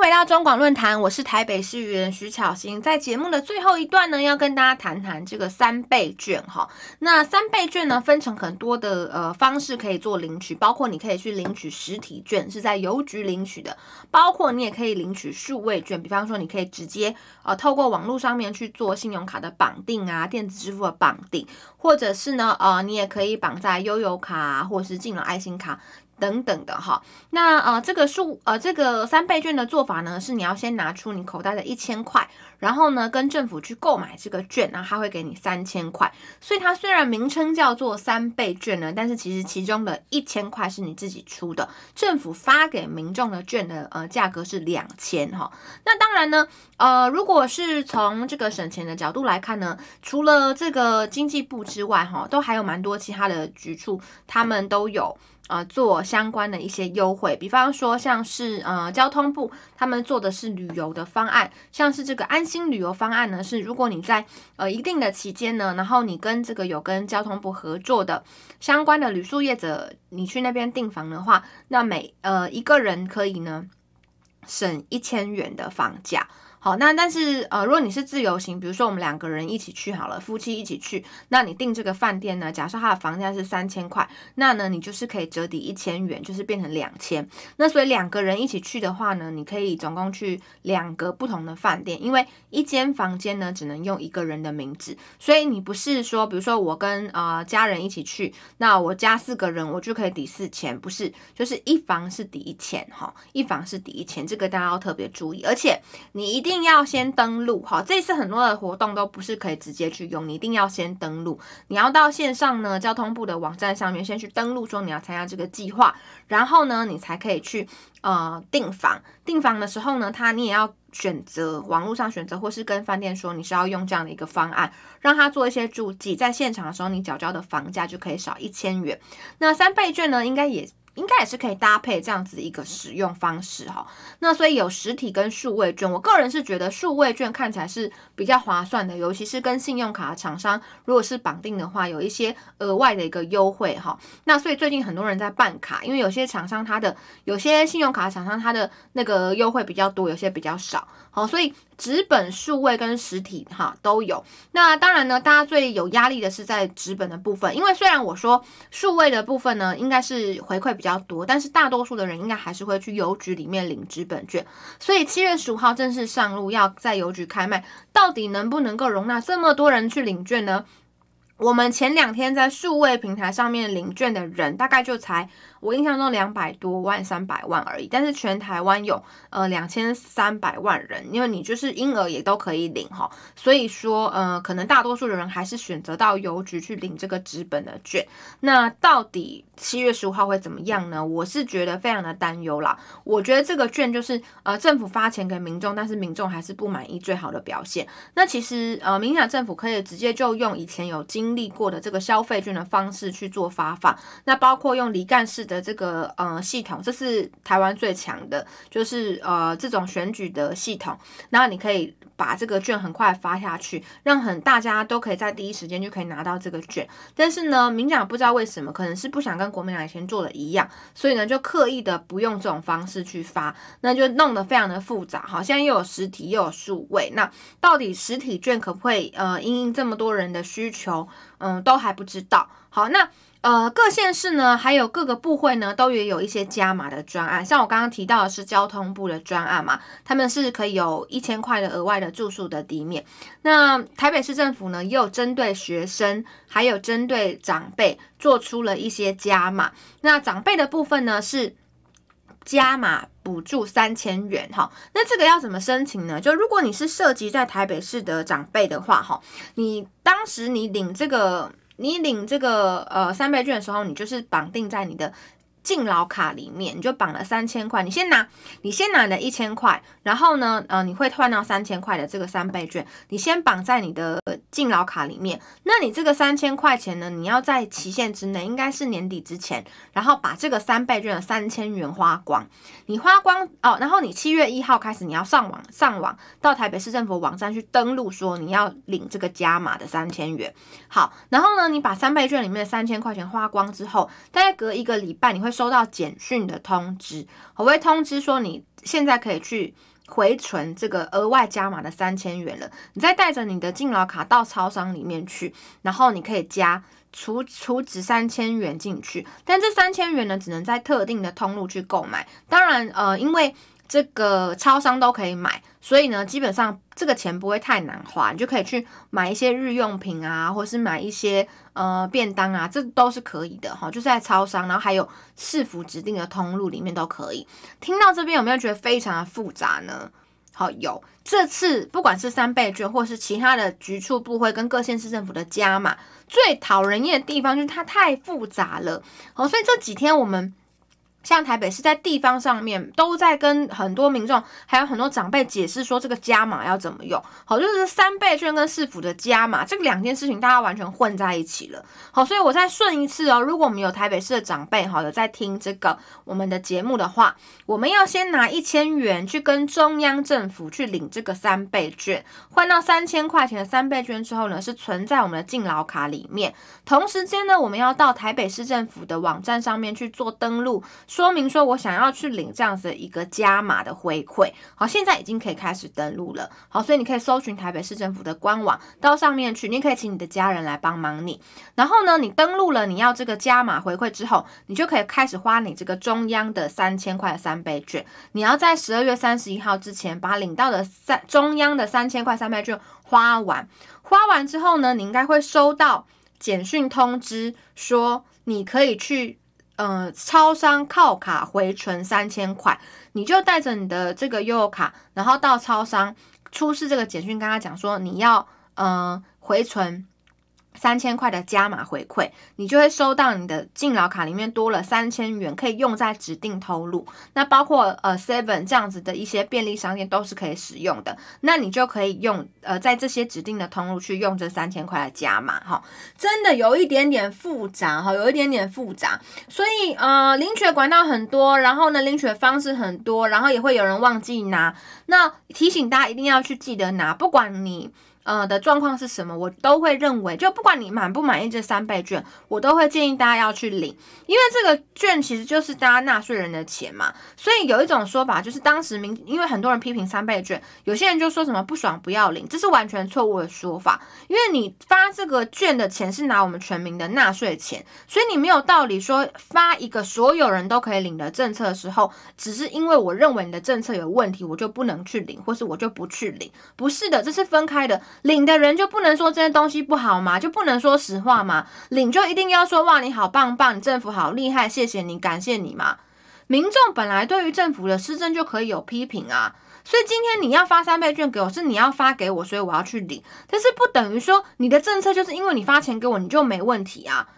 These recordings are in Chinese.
回到中广论坛，我是台北市议员徐巧芯。在节目的最后一段呢，要跟大家谈谈这个三倍券哈。那三倍券呢，分成很多的呃方式可以做领取，包括你可以去领取实体券，是在邮局领取的；包括你也可以领取数位券，比方说你可以直接呃透过网络上面去做信用卡的绑定啊，电子支付的绑定，或者是呢呃你也可以绑在悠游卡，或是进了爱心卡。等等的哈，那呃，这个数呃，这个三倍券的做法呢，是你要先拿出你口袋的一千块，然后呢，跟政府去购买这个券，然后他会给你三千块。所以它虽然名称叫做三倍券呢，但是其实其中的一千块是你自己出的，政府发给民众的券的呃价格是两千哈。那当然呢，呃，如果是从这个省钱的角度来看呢，除了这个经济部之外哈，都还有蛮多其他的局处，他们都有。呃，做相关的一些优惠，比方说像是呃交通部他们做的是旅游的方案，像是这个安心旅游方案呢，是如果你在呃一定的期间呢，然后你跟这个有跟交通部合作的相关的旅宿业者，你去那边订房的话，那每呃一个人可以呢省一千元的房价。好，那但是呃，如果你是自由行，比如说我们两个人一起去好了，夫妻一起去，那你订这个饭店呢？假设它的房价是三千块，那呢，你就是可以折抵一千元，就是变成两千。那所以两个人一起去的话呢，你可以总共去两个不同的饭店，因为一间房间呢只能用一个人的名字，所以你不是说，比如说我跟呃家人一起去，那我加四个人，我就可以抵四千，不是，就是一房是抵一千哈，一房是抵一千，这个大家要特别注意，而且你一定。一定要先登录哈，这次很多的活动都不是可以直接去用，你一定要先登录。你要到线上呢，交通部的网站上面先去登录，说你要参加这个计划，然后呢，你才可以去呃订房。订房的时候呢，他你也要选择网络上选择，或是跟饭店说你是要用这样的一个方案，让他做一些注记，在现场的时候你缴交的房价就可以少一千元。那三倍券呢，应该也。应该也是可以搭配这样子一个使用方式哈，那所以有实体跟数位券，我个人是觉得数位券看起来是比较划算的，尤其是跟信用卡厂商如果是绑定的话，有一些额外的一个优惠哈。那所以最近很多人在办卡，因为有些厂商它的有些信用卡厂商它的那个优惠比较多，有些比较少，好，所以纸本、数位跟实体哈都有。那当然呢，大家最有压力的是在纸本的部分，因为虽然我说数位的部分呢应该是回馈比较。比较多，但是大多数的人应该还是会去邮局里面领纸本券，所以七月十五号正式上路，要在邮局开卖，到底能不能够容纳这么多人去领券呢？我们前两天在数位平台上面领券的人，大概就才。我印象中两百多万、三百万而已，但是全台湾有呃两千三百万人，因为你就是婴儿也都可以领哈，所以说呃可能大多数的人还是选择到邮局去领这个纸本的券。那到底七月十五号会怎么样呢？我是觉得非常的担忧啦。我觉得这个券就是呃政府发钱给民众，但是民众还是不满意，最好的表现。那其实呃明显政府可以直接就用以前有经历过的这个消费券的方式去做发放，那包括用离干式。的这个呃系统，这是台湾最强的，就是呃这种选举的系统。然后你可以把这个券很快发下去，让很大家都可以在第一时间就可以拿到这个券。但是呢，民进党不知道为什么，可能是不想跟国民党以前做的一样，所以呢就刻意的不用这种方式去发，那就弄得非常的复杂。好，现在又有实体又有数位，那到底实体券可不可以呃因应这么多人的需求，嗯，都还不知道。好，那。呃，各县市呢，还有各个部会呢，都也有一些加码的专案，像我刚刚提到的是交通部的专案嘛，他们是可以有一千块的额外的住宿的抵免。那台北市政府呢，又针对学生，还有针对长辈，做出了一些加码。那长辈的部分呢，是加码补助三千元哈。那这个要怎么申请呢？就如果你是涉及在台北市的长辈的话哈，你当时你领这个。你领这个呃三百券的时候，你就是绑定在你的。敬老卡里面你就绑了三千块，你先拿，你先拿了一千块，然后呢，呃，你会换到三千块的这个三倍券，你先绑在你的敬老卡里面。那你这个三千块钱呢，你要在期限之内，应该是年底之前，然后把这个三倍券的三千元花光。你花光哦，然后你七月一号开始，你要上网上网到台北市政府网站去登录，说你要领这个加码的三千元。好，然后呢，你把三倍券里面的三千块钱花光之后，大概隔一个礼拜，你会。收到简讯的通知，我会通知说你现在可以去回存这个额外加码的三千元了。你再带着你的敬老卡到超商里面去，然后你可以加储储值三千元进去。但这三千元呢，只能在特定的通路去购买。当然，呃，因为。这个超商都可以买，所以呢，基本上这个钱不会太难花，你就可以去买一些日用品啊，或是买一些呃便当啊，这都是可以的哈，就是在超商，然后还有市府指定的通路里面都可以。听到这边有没有觉得非常的复杂呢？好，有，这次不管是三倍券，或是其他的局处部会跟各县市政府的加码，最讨人厌的地方就是它太复杂了。好，所以这几天我们。像台北市在地方上面都在跟很多民众，还有很多长辈解释说这个加码要怎么用，好就是三倍券跟市府的加码这两件事情大家完全混在一起了，好，所以我再顺一次哦，如果我们有台北市的长辈好有在听这个我们的节目的话，我们要先拿一千元去跟中央政府去领这个三倍券，换到三千块钱的三倍券之后呢，是存在我们的敬老卡里面，同时间呢我们要到台北市政府的网站上面去做登录。说明说，我想要去领这样子一个加码的回馈，好，现在已经可以开始登录了，好，所以你可以搜寻台北市政府的官网到上面去，你可以请你的家人来帮忙你，然后呢，你登录了你要这个加码回馈之后，你就可以开始花你这个中央的三千块三倍券，你要在十二月三十一号之前把领到的三中央的三千块三倍券花完，花完之后呢，你应该会收到简讯通知说你可以去。嗯，超商靠卡回存三千块，你就带着你的这个悠游卡，然后到超商出示这个简讯，跟他讲说你要嗯回存。三千块的加码回馈，你就会收到你的敬老卡里面多了三千元，可以用在指定通路，那包括呃 Seven 这样子的一些便利商店都是可以使用的。那你就可以用呃在这些指定的通路去用这三千块的加码哈，真的有一点点复杂哈，有一点点复杂，所以呃领取管道很多，然后呢领取方式很多，然后也会有人忘记拿，那提醒大家一定要去记得拿，不管你。呃的状况是什么？我都会认为，就不管你满不满意这三倍券，我都会建议大家要去领，因为这个券其实就是大家纳税人的钱嘛。所以有一种说法就是，当时明因为很多人批评三倍券，有些人就说什么不爽不要领，这是完全错误的说法。因为你发这个券的钱是拿我们全民的纳税钱，所以你没有道理说发一个所有人都可以领的政策的时候，只是因为我认为你的政策有问题，我就不能去领，或是我就不去领，不是的，这是分开的。领的人就不能说这些东西不好吗？就不能说实话吗？领就一定要说哇，你好棒棒，政府好厉害，谢谢你，感谢你嘛。民众本来对于政府的施政就可以有批评啊，所以今天你要发三倍券给我，是你要发给我，所以我要去领。但是不等于说你的政策就是因为你发钱给我你就没问题啊。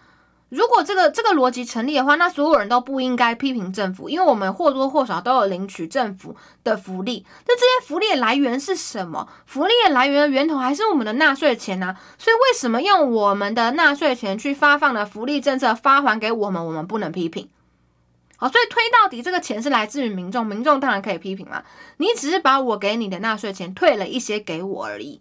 如果这个这个逻辑成立的话，那所有人都不应该批评政府，因为我们或多或少都有领取政府的福利。那这些福利来源是什么？福利来源的源头还是我们的纳税钱啊？所以为什么用我们的纳税钱去发放的福利政策发还给我们，我们不能批评？好，所以推到底，这个钱是来自于民众，民众当然可以批评嘛。你只是把我给你的纳税钱退了一些给我而已。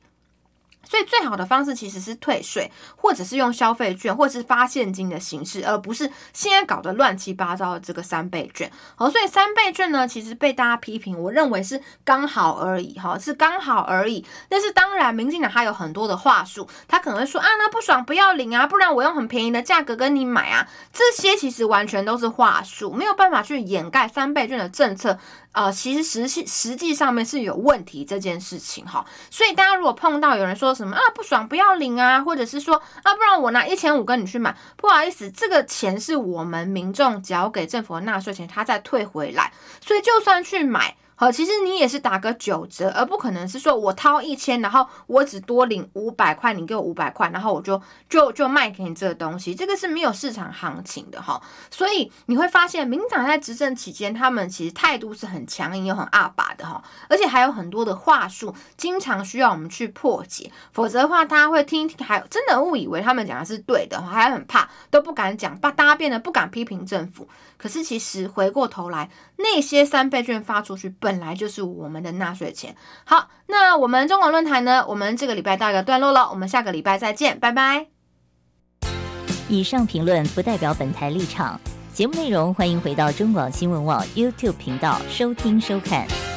所以最好的方式其实是退税，或者是用消费券，或者是发现金的形式，而不是现在搞得乱七八糟的这个三倍券。好，所以三倍券呢，其实被大家批评，我认为是刚好而已，哈，是刚好而已。但是当然，民进党他有很多的话术，他可能会说啊，那不爽不要领啊，不然我用很便宜的价格跟你买啊。这些其实完全都是话术，没有办法去掩盖三倍券的政策。呃，其实实际实际上面是有问题这件事情哈，所以大家如果碰到有人说什么啊不爽不要领啊，或者是说啊不然我拿一千五跟你去买，不好意思，这个钱是我们民众缴给政府的纳税钱，他再退回来，所以就算去买。好，其实你也是打个九折，而不可能是说我掏一千，然后我只多领五百块，你给我五百块，然后我就就就卖给你这个东西，这个是没有市场行情的哈。所以你会发现，民党在执政期间，他们其实态度是很强硬又很阿爸的哈，而且还有很多的话术，经常需要我们去破解，否则的话，大家会听，还真的误以为他们讲的是对的，还很怕，都不敢讲，把大家变得不敢批评政府。可是，其实回过头来，那些三倍券发出去，本来就是我们的纳税钱。好，那我们中广论坛呢？我们这个礼拜到个段落了，我们下个礼拜再见，拜拜。以上评论不代表本台立场，节目内容欢迎回到中广新闻网 YouTube 频道收听收看。